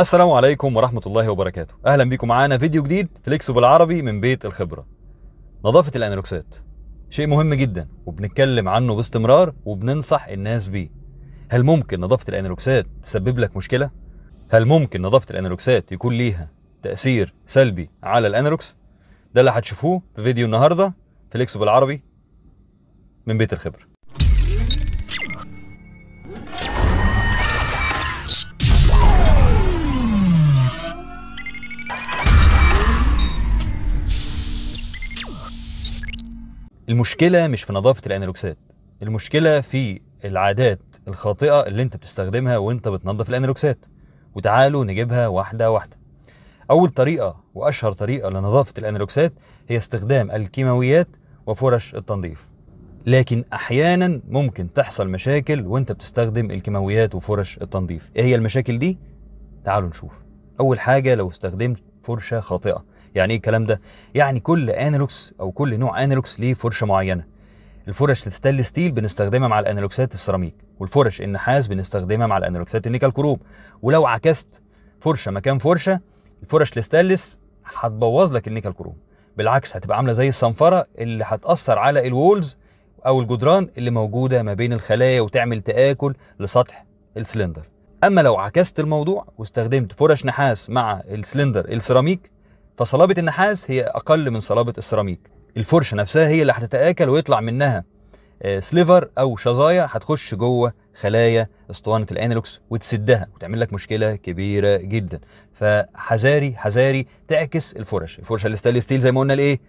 السلام عليكم ورحمة الله وبركاته أهلا بيكم معانا فيديو جديد فليكسو بالعربي من بيت الخبرة نظافة الأنالوكسات شيء مهم جدا وبنتكلم عنه باستمرار وبننصح الناس بيه هل ممكن نظافة الأنالوكسات تسبب لك مشكلة؟ هل ممكن نظافة الأنالوكسات يكون ليها تأثير سلبي على الأنالوكس؟ ده اللي هتشوفوه في فيديو النهاردة فليكسو بالعربي من بيت الخبرة المشكله مش في نظافه الانالوكسات المشكله في العادات الخاطئه اللي انت بتستخدمها وانت بتنظف الانالوكسات وتعالوا نجيبها واحده واحده اول طريقه واشهر طريقه لنظافه الانالوكسات هي استخدام الكيماويات وفرش التنظيف لكن احيانا ممكن تحصل مشاكل وانت بتستخدم الكيماويات وفرش التنظيف ايه هي المشاكل دي تعالوا نشوف اول حاجه لو استخدمت فرشه خاطئه يعني ايه الكلام ده يعني كل انالوكس او كل نوع انالوكس ليه فرشه معينه الفرش الستانلس ستيل بنستخدمها مع الانالوكسات السيراميك والفرش النحاس بنستخدمها مع الانالوكسات النيكل كروم ولو عكست فرشه مكان فرشه الفرش الستانلس هتبوظ لك النيكل كروم بالعكس هتبقى عامله زي الصنفره اللي هتاثر على الوولز او الجدران اللي موجوده ما بين الخلايا وتعمل تاكل لسطح السلندر اما لو عكست الموضوع واستخدمت فرش نحاس مع السلندر السيراميك فصلابه النحاس هي اقل من صلابه السيراميك الفرشه نفسها هي اللي هتتاكل ويطلع منها آه، سليفر او شظايا هتخش جوه خلايا اسطوانه الانالوكس وتسدها وتعمل لك مشكله كبيره جدا فحذاري حذاري تعكس الفرش الفرشه الستالي ستيل زي ما قلنا الايه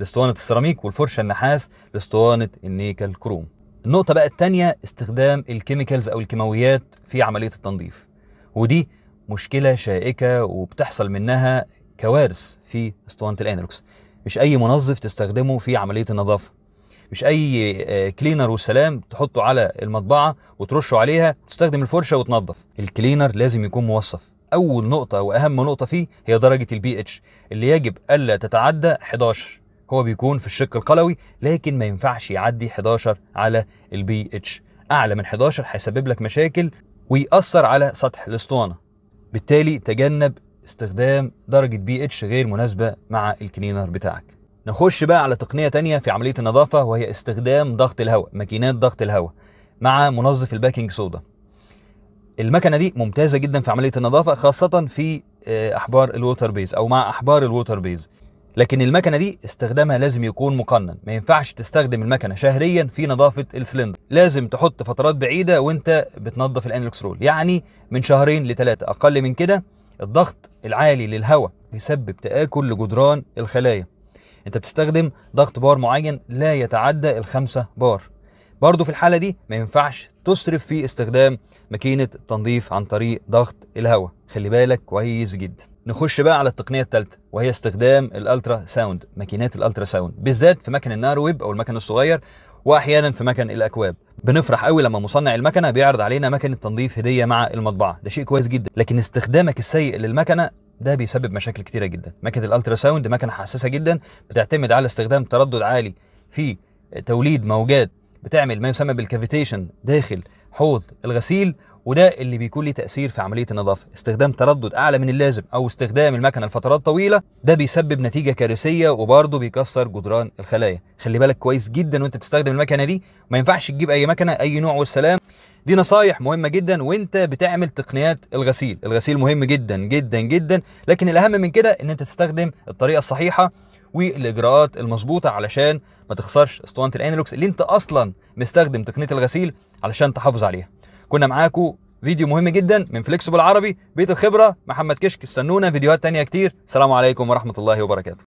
لاسطوانه السيراميك والفرشه النحاس لاسطوانه النيكل كروم النقطه بقى الثانيه استخدام الكيميكالز او الكيماويات في عمليه التنظيف ودي مشكله شائكه وبتحصل منها كوارث في اسطوانه الانركس مش اي منظف تستخدمه في عمليه النظافه مش اي آه، كلينر وسلام تحطه على المطبعه وترشه عليها تستخدم الفرشه وتنظف الكلينر لازم يكون موصف اول نقطه واهم نقطه فيه هي درجه البي اتش اللي يجب الا تتعدى 11 هو بيكون في الشق القلوي لكن ما ينفعش يعدي 11 على البي اتش اعلى من 11 هيسبب لك مشاكل ويأثر على سطح الاسطوانه بالتالي تجنب استخدام درجة بي اتش غير مناسبة مع الكلينر بتاعك نخش بقى على تقنية تانية في عملية النظافة وهي استخدام ضغط الهواء ماكينات ضغط الهواء مع منظف الباكينج صودا المكنة دي ممتازة جدا في عملية النظافة خاصة في آه، أحبار الووتر بيز أو مع أحبار الووتر بيز لكن المكنه دي استخدامها لازم يكون مقنن ما ينفعش تستخدم المكنه شهريا في نظافه السلندر لازم تحط فترات بعيده وانت بتنظف الانلكس رول يعني من شهرين لثلاثه اقل من كده الضغط العالي للهواء بيسبب تآكل لجدران الخلايا انت بتستخدم ضغط بار معين لا يتعدى الخمسة بار برضه في الحالة دي ما ينفعش تسرف في استخدام ماكينة التنظيف عن طريق ضغط الهواء خلي بالك كويس جدا نخش بقى على التقنية الثالثة وهي استخدام الالترا ساوند ماكينات الالترا ساوند بالذات في مكن النار ويب او المكن الصغير واحيانا في مكن الاكواب بنفرح قوي لما مصنع المكنه بيعرض علينا مكنه تنظيف هديه مع المطبعه ده شيء كويس جدا لكن استخدامك السيء للمكنه ده بيسبب مشاكل كتيره جدا مكنه الالترا ساوند مكنه حساسه جدا بتعتمد على استخدام تردد عالي في توليد موجات بتعمل ما يسمى بالكافيتيشن داخل حوض الغسيل وده اللي بيكون ليه تاثير في عمليه النظافه استخدام تردد اعلى من اللازم او استخدام المكنه لفترات طويله ده بيسبب نتيجه كارثيه وبرضه بيكسر جدران الخلايا خلي بالك كويس جدا وانت بتستخدم المكنه دي ما ينفعش تجيب اي مكنه اي نوع والسلام دي نصايح مهمه جدا وانت بتعمل تقنيات الغسيل الغسيل مهم جدا جدا جدا لكن الاهم من كده ان انت تستخدم الطريقه الصحيحه والاجراءات المظبوطه علشان ما تخسرش اسطوانه الانالوكس اللي انت اصلا مستخدم تقنيه الغسيل علشان تحافظ عليها كنا معاكم فيديو مهم جدا من فليكسبل عربي بيت الخبره محمد كشك استنونا فيديوهات تانية كتير سلام عليكم ورحمه الله وبركاته